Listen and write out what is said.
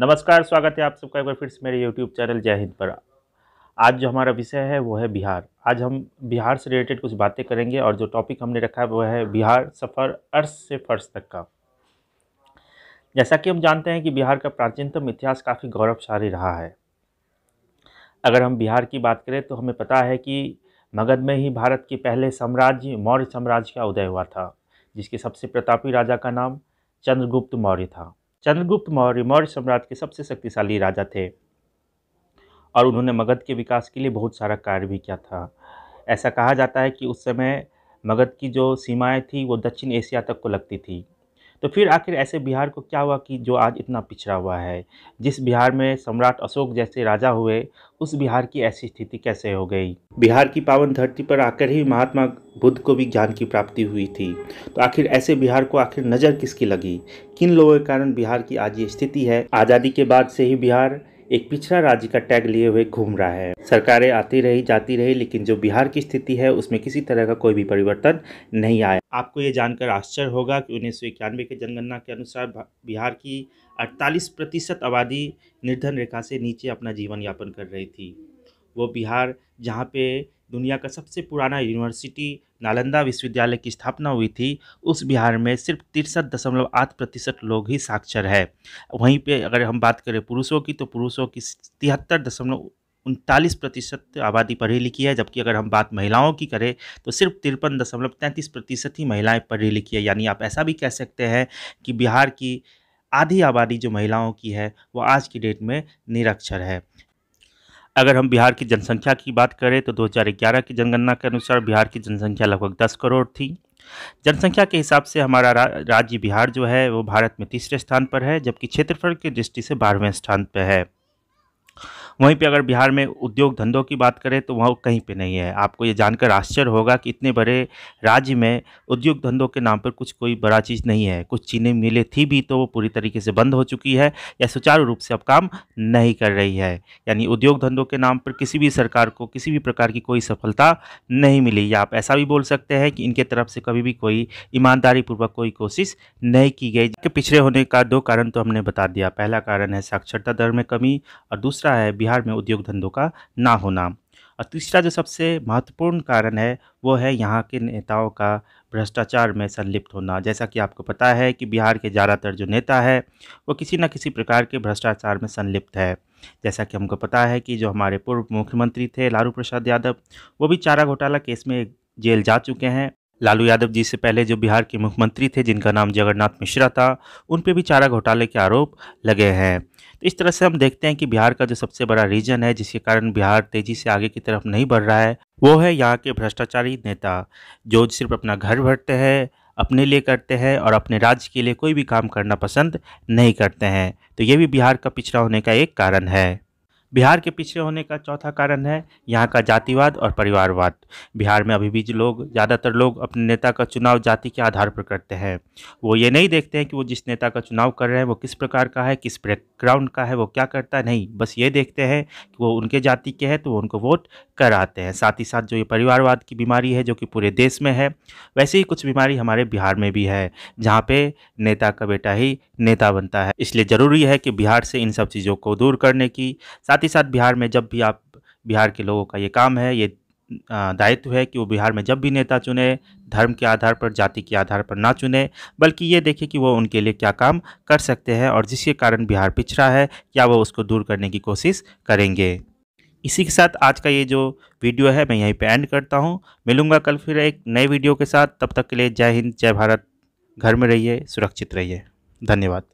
नमस्कार स्वागत है आप सबका एक बार फिर से मेरे यूट्यूब चैनल जय हिंद पर आज जो हमारा विषय है वो है बिहार आज हम बिहार से रिलेटेड कुछ बातें करेंगे और जो टॉपिक हमने रखा है वो है बिहार सफ़र अर्श से फर्श तक का जैसा कि हम जानते हैं कि बिहार का प्राचीनतम इतिहास काफ़ी गौरवशाली रहा है अगर हम बिहार की बात करें तो हमें पता है कि मगध में ही भारत के पहले साम्राज्य मौर्य साम्राज्य का उदय हुआ था जिसके सबसे प्रतापी राजा का नाम चंद्रगुप्त मौर्य था चंद्रगुप्त मौर्य मौर्य सम्राट के सबसे शक्तिशाली राजा थे और उन्होंने मगध के विकास के लिए बहुत सारा कार्य भी किया था ऐसा कहा जाता है कि उस समय मगध की जो सीमाएं थी वो दक्षिण एशिया तक को लगती थी तो फिर आखिर ऐसे बिहार को क्या हुआ कि जो आज इतना पिछड़ा हुआ है जिस बिहार में सम्राट अशोक जैसे राजा हुए उस बिहार की ऐसी स्थिति कैसे हो गई बिहार की पावन धरती पर आकर ही महात्मा बुद्ध को भी ज्ञान की प्राप्ति हुई थी तो आखिर ऐसे बिहार को आखिर नज़र किसकी लगी किन लोगों के कारण बिहार की आज ये स्थिति है आज़ादी के बाद से ही बिहार एक पिछड़ा राज्य का टैग लिए हुए घूम रहा है सरकारें आती रही जाती रही लेकिन जो बिहार की स्थिति है उसमें किसी तरह का कोई भी परिवर्तन नहीं आया आपको ये जानकर आश्चर्य होगा कि उन्नीस सौ इक्यानवे के जनगणना के अनुसार बिहार की अड़तालीस प्रतिशत आबादी निर्धन रेखा से नीचे अपना जीवन यापन कर रही थी वो बिहार जहाँ पे दुनिया का सबसे पुराना यूनिवर्सिटी नालंदा विश्वविद्यालय की स्थापना हुई थी उस बिहार में सिर्फ तिरसठ दशमलव आठ प्रतिशत लोग ही साक्षर है वहीं पे अगर हम बात करें पुरुषों की तो पुरुषों की तिहत्तर दशमलव उनतालीस प्रतिशत आबादी पढ़ी लिखी है जबकि अगर हम बात महिलाओं की करें तो सिर्फ तिरपन दशमलव तैंतीस प्रतिशत ही महिलाएं पढ़ी लिखी है यानी आप ऐसा भी कह सकते हैं कि बिहार की आधी आबादी जो महिलाओं की है वो आज की डेट में निरक्षर है अगर हम बिहार की जनसंख्या की बात करें तो 2011 की जनगणना के अनुसार बिहार की जनसंख्या लगभग 10 करोड़ थी जनसंख्या के हिसाब से हमारा रा, राज्य बिहार जो है वो भारत में तीसरे स्थान पर है जबकि क्षेत्रफल की दृष्टि से बारहवें स्थान पर है वहीं पे अगर बिहार में उद्योग धंधों की बात करें तो वह कहीं पे नहीं है आपको ये जानकर आश्चर्य होगा कि इतने बड़े राज्य में उद्योग धंधों के नाम पर कुछ कोई बड़ा चीज़ नहीं है कुछ चीनी मिलें थी भी तो वो पूरी तरीके से बंद हो चुकी है या सुचारू रूप से अब काम नहीं कर रही है यानी उद्योग धंधों के नाम पर किसी भी सरकार को किसी भी प्रकार की कोई सफलता नहीं मिली या आप ऐसा भी बोल सकते हैं कि इनके तरफ से कभी भी कोई ईमानदारी पूर्वक कोई कोशिश नहीं की गई पिछड़े होने का दो कारण तो हमने बता दिया पहला कारण है साक्षरता दर में कमी और दूसरा है बिहार में उद्योग धंधों का ना होना और तीसरा जो सबसे महत्वपूर्ण कारण है वो है यहाँ के नेताओं का भ्रष्टाचार में संलिप्त होना जैसा कि आपको पता है कि बिहार के ज़्यादातर जो नेता है वो किसी न किसी प्रकार के भ्रष्टाचार में संलिप्त है जैसा कि हमको पता है कि जो हमारे पूर्व मुख्यमंत्री थे लालू प्रसाद यादव वो भी चारा घोटाला केस में जेल जा चुके हैं लालू यादव जी से पहले जो बिहार के मुख्यमंत्री थे जिनका नाम जगन्नाथ मिश्रा था उन पर भी चारा घोटाले के आरोप लगे हैं तो इस तरह से हम देखते हैं कि बिहार का जो सबसे बड़ा रीजन है जिसके कारण बिहार तेजी से आगे की तरफ नहीं बढ़ रहा है वो है यहाँ के भ्रष्टाचारी नेता जो सिर्फ अपना घर भरते हैं अपने लिए करते हैं और अपने राज्य के लिए कोई भी काम करना पसंद नहीं करते हैं तो ये भी बिहार का पिछड़ा होने का एक कारण है बिहार के पीछे होने का चौथा कारण है यहाँ का जातिवाद और परिवारवाद बिहार में अभी भी लोग ज़्यादातर लोग अपने नेता का चुनाव जाति के आधार पर करते हैं वो ये नहीं देखते हैं कि वो जिस नेता का चुनाव कर रहे हैं वो किस प्रकार का है किस बैकग्राउंड का है वो क्या करता है नहीं बस ये देखते हैं कि वो उनके जाति के हैं तो वो उनको वोट कराते हैं साथ ही साथ जो ये परिवारवाद की बीमारी है जो कि पूरे देश में है वैसे ही कुछ बीमारी हमारे बिहार में भी है जहाँ पे नेता का बेटा ही नेता बनता है इसलिए ज़रूरी है कि बिहार से इन सब चीज़ों को दूर करने की साथ ही साथ बिहार में जब भी आप बिहार के लोगों का ये काम है ये दायित्व है कि वो बिहार में जब भी नेता चुने धर्म के आधार पर जाति के आधार पर ना चुने बल्कि ये देखें कि वो उनके लिए क्या काम कर सकते हैं और जिसके कारण बिहार पिछड़ा है क्या वो उसको दूर करने की कोशिश करेंगे इसी के साथ आज का ये जो वीडियो है मैं यहीं पे एंड करता हूँ मिलूंगा कल फिर एक नए वीडियो के साथ तब तक के लिए जय हिंद जय भारत घर में रहिए सुरक्षित रहिए धन्यवाद